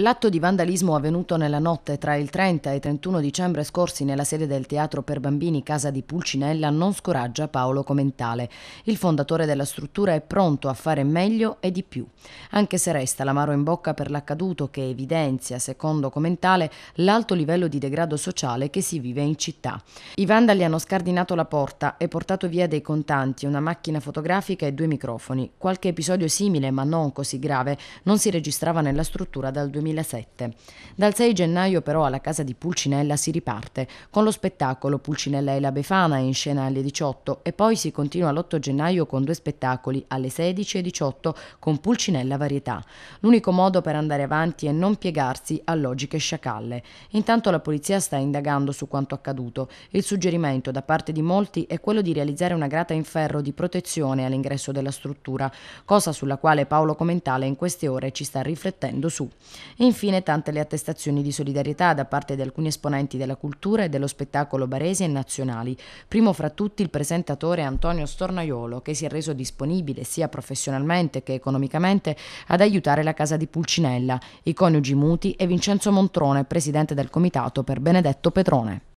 L'atto di vandalismo avvenuto nella notte tra il 30 e il 31 dicembre scorsi nella sede del teatro per bambini Casa di Pulcinella non scoraggia Paolo Comentale. Il fondatore della struttura è pronto a fare meglio e di più, anche se resta l'amaro in bocca per l'accaduto che evidenzia, secondo Comentale, l'alto livello di degrado sociale che si vive in città. I vandali hanno scardinato la porta e portato via dei contanti, una macchina fotografica e due microfoni. Qualche episodio simile, ma non così grave, non si registrava nella struttura dal 2000. 2007. Dal 6 gennaio però alla casa di Pulcinella si riparte con lo spettacolo Pulcinella e la Befana in scena alle 18 e poi si continua l'8 gennaio con due spettacoli alle 16 e 18 con Pulcinella Varietà. L'unico modo per andare avanti è non piegarsi a logiche sciacalle. Intanto la polizia sta indagando su quanto accaduto. Il suggerimento da parte di molti è quello di realizzare una grata in ferro di protezione all'ingresso della struttura, cosa sulla quale Paolo Commentale in queste ore ci sta riflettendo su. E infine tante le attestazioni di solidarietà da parte di alcuni esponenti della cultura e dello spettacolo baresi e nazionali, primo fra tutti il presentatore Antonio Stornaiolo che si è reso disponibile sia professionalmente che economicamente ad aiutare la casa di Pulcinella, i coniugi Muti e Vincenzo Montrone, presidente del comitato per Benedetto Petrone.